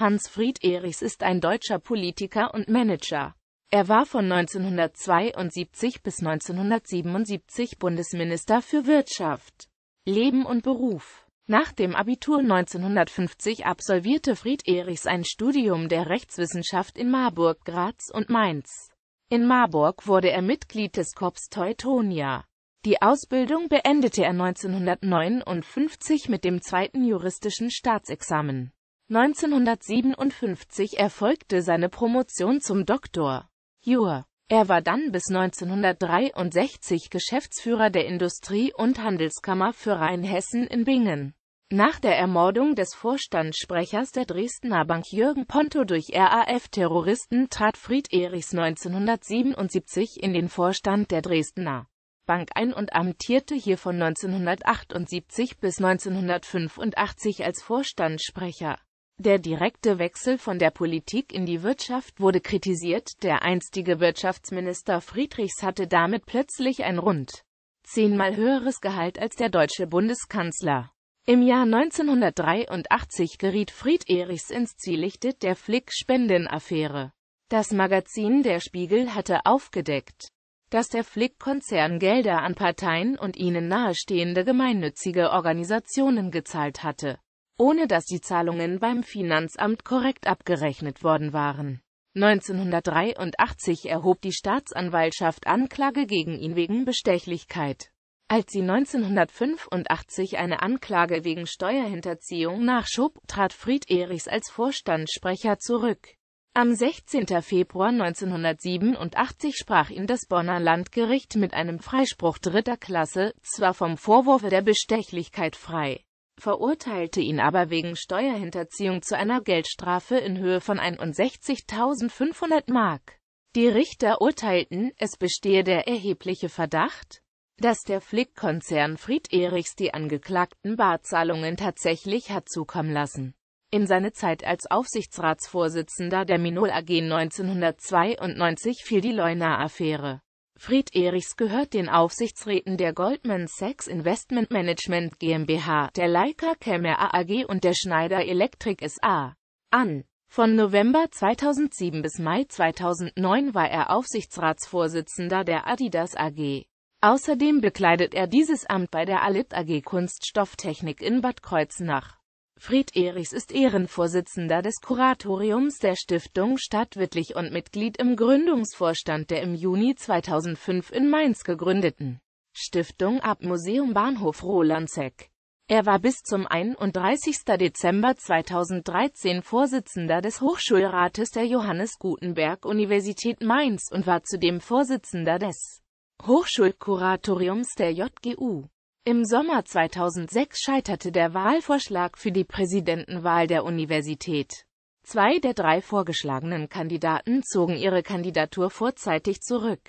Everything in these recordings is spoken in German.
Hans-Fried Erichs ist ein deutscher Politiker und Manager. Er war von 1972 bis 1977 Bundesminister für Wirtschaft, Leben und Beruf. Nach dem Abitur 1950 absolvierte Fried Erichs ein Studium der Rechtswissenschaft in Marburg, Graz und Mainz. In Marburg wurde er Mitglied des Korps Teutonia. Die Ausbildung beendete er 1959 mit dem zweiten juristischen Staatsexamen. 1957 erfolgte seine Promotion zum Doktor. Jur. Er war dann bis 1963 Geschäftsführer der Industrie- und Handelskammer für Rheinhessen in Bingen. Nach der Ermordung des Vorstandssprechers der Dresdner Bank Jürgen Ponto durch RAF-Terroristen trat Fried Erichs 1977 in den Vorstand der Dresdner Bank ein und amtierte hier von 1978 bis 1985 als Vorstandssprecher. Der direkte Wechsel von der Politik in die Wirtschaft wurde kritisiert, der einstige Wirtschaftsminister Friedrichs hatte damit plötzlich ein rund zehnmal höheres Gehalt als der deutsche Bundeskanzler. Im Jahr 1983 geriet Fried Erichs ins Zwielicht der Flick-Spendenaffäre. Das Magazin Der Spiegel hatte aufgedeckt, dass der Flick-Konzern Gelder an Parteien und ihnen nahestehende gemeinnützige Organisationen gezahlt hatte ohne dass die Zahlungen beim Finanzamt korrekt abgerechnet worden waren. 1983 erhob die Staatsanwaltschaft Anklage gegen ihn wegen Bestechlichkeit. Als sie 1985 eine Anklage wegen Steuerhinterziehung nachschob, trat Fried Erichs als Vorstandssprecher zurück. Am 16. Februar 1987 sprach ihn das Bonner Landgericht mit einem Freispruch dritter Klasse, zwar vom Vorwurf der Bestechlichkeit frei, verurteilte ihn aber wegen Steuerhinterziehung zu einer Geldstrafe in Höhe von 61.500 Mark. Die Richter urteilten, es bestehe der erhebliche Verdacht, dass der Flick-Konzern Fried Erichs die Angeklagten Barzahlungen tatsächlich hat zukommen lassen. In seine Zeit als Aufsichtsratsvorsitzender der Minol AG 1992 fiel die Leuna-Affäre. Fried Erichs gehört den Aufsichtsräten der Goldman Sachs Investment Management GmbH, der Leica Kemmer AAG und der Schneider Electric SA an. Von November 2007 bis Mai 2009 war er Aufsichtsratsvorsitzender der Adidas AG. Außerdem bekleidet er dieses Amt bei der Alit AG Kunststofftechnik in Bad Kreuznach. Fried Erichs ist Ehrenvorsitzender des Kuratoriums der Stiftung Stadtwittlich und Mitglied im Gründungsvorstand der im Juni 2005 in Mainz gegründeten Stiftung Ab Museum Bahnhof Rolandseck. Er war bis zum 31. Dezember 2013 Vorsitzender des Hochschulrates der Johannes Gutenberg Universität Mainz und war zudem Vorsitzender des Hochschulkuratoriums der JGU. Im Sommer 2006 scheiterte der Wahlvorschlag für die Präsidentenwahl der Universität. Zwei der drei vorgeschlagenen Kandidaten zogen ihre Kandidatur vorzeitig zurück.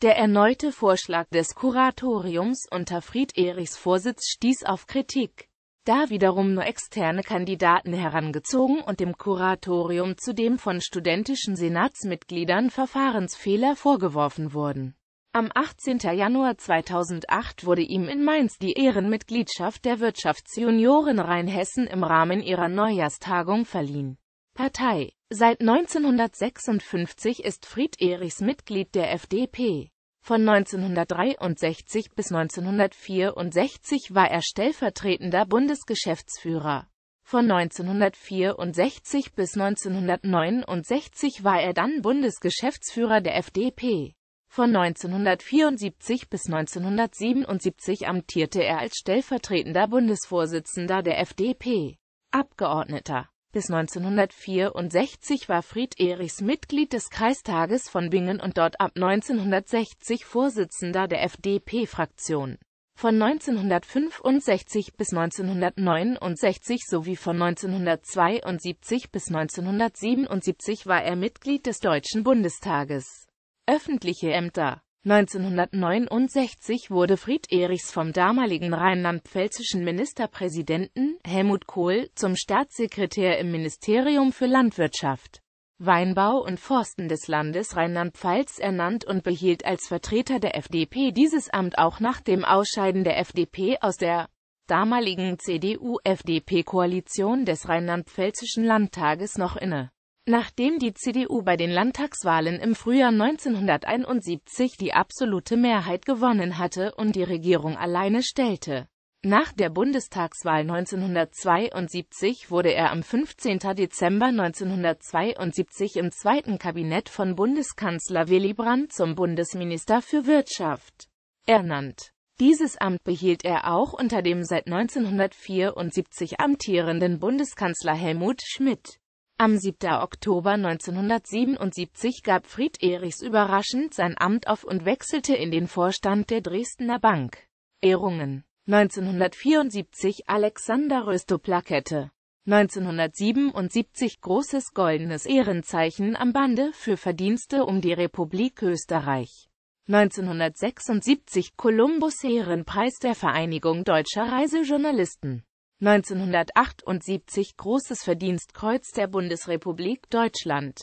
Der erneute Vorschlag des Kuratoriums unter Fried Erichs Vorsitz stieß auf Kritik, da wiederum nur externe Kandidaten herangezogen und dem Kuratorium zudem von studentischen Senatsmitgliedern Verfahrensfehler vorgeworfen wurden am 18. Januar 2008 wurde ihm in Mainz die Ehrenmitgliedschaft der Wirtschaftsjunioren Rheinhessen im Rahmen ihrer Neujahrstagung verliehen. Partei Seit 1956 ist Fried Erichs Mitglied der FDP. Von 1963 bis 1964 war er stellvertretender Bundesgeschäftsführer. Von 1964 bis 1969 war er dann Bundesgeschäftsführer der FDP. Von 1974 bis 1977 amtierte er als stellvertretender Bundesvorsitzender der FDP. Abgeordneter. Bis 1964 war Fried Erichs Mitglied des Kreistages von Bingen und dort ab 1960 Vorsitzender der FDP-Fraktion. Von 1965 bis 1969 sowie von 1972 bis 1977 war er Mitglied des Deutschen Bundestages. Öffentliche Ämter 1969 wurde Fried Erichs vom damaligen rheinland-pfälzischen Ministerpräsidenten Helmut Kohl zum Staatssekretär im Ministerium für Landwirtschaft, Weinbau und Forsten des Landes Rheinland-Pfalz ernannt und behielt als Vertreter der FDP dieses Amt auch nach dem Ausscheiden der FDP aus der damaligen CDU-FDP-Koalition des rheinland-pfälzischen Landtages noch inne Nachdem die CDU bei den Landtagswahlen im Frühjahr 1971 die absolute Mehrheit gewonnen hatte und die Regierung alleine stellte. Nach der Bundestagswahl 1972 wurde er am 15. Dezember 1972 im zweiten Kabinett von Bundeskanzler Willy Brandt zum Bundesminister für Wirtschaft ernannt. Dieses Amt behielt er auch unter dem seit 1974 amtierenden Bundeskanzler Helmut Schmidt. Am 7. Oktober 1977 gab Fried Erichs überraschend sein Amt auf und wechselte in den Vorstand der Dresdner Bank. Ehrungen 1974 Alexander Röstoplakette 1977 Großes goldenes Ehrenzeichen am Bande für Verdienste um die Republik Österreich. 1976 Kolumbus Ehrenpreis der Vereinigung Deutscher Reisejournalisten. 1978 Großes Verdienstkreuz der Bundesrepublik Deutschland